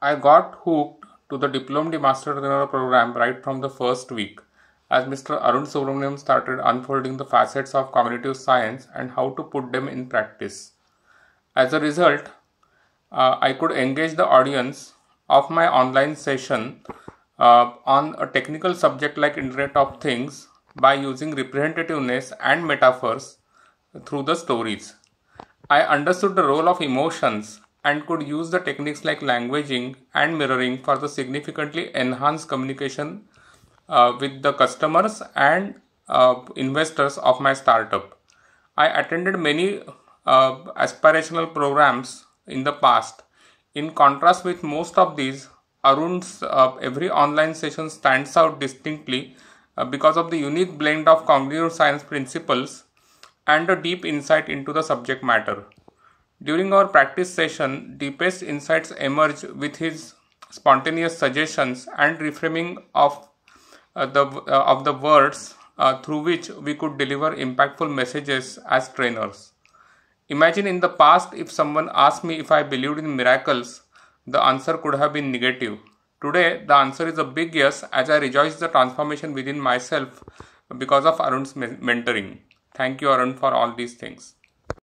I got hooked to the Diploma de Master Trainer program right from the first week as Mr. Arun Subramaniam started unfolding the facets of cognitive science and how to put them in practice. As a result, uh, I could engage the audience of my online session uh, on a technical subject like Internet of Things by using representativeness and metaphors through the stories. I understood the role of emotions and could use the techniques like languaging and mirroring for the significantly enhanced communication uh, with the customers and uh, investors of my startup. I attended many uh, aspirational programs in the past. In contrast with most of these, Arun's uh, every online session stands out distinctly uh, because of the unique blend of cognitive science principles and a deep insight into the subject matter. During our practice session, deepest insights emerge with his spontaneous suggestions and reframing of uh, the uh, of the words uh, through which we could deliver impactful messages as trainers. Imagine in the past if someone asked me if I believed in miracles, the answer could have been negative. Today, the answer is a big yes as I rejoice the transformation within myself because of Arun's mentoring. Thank you, Arun, for all these things.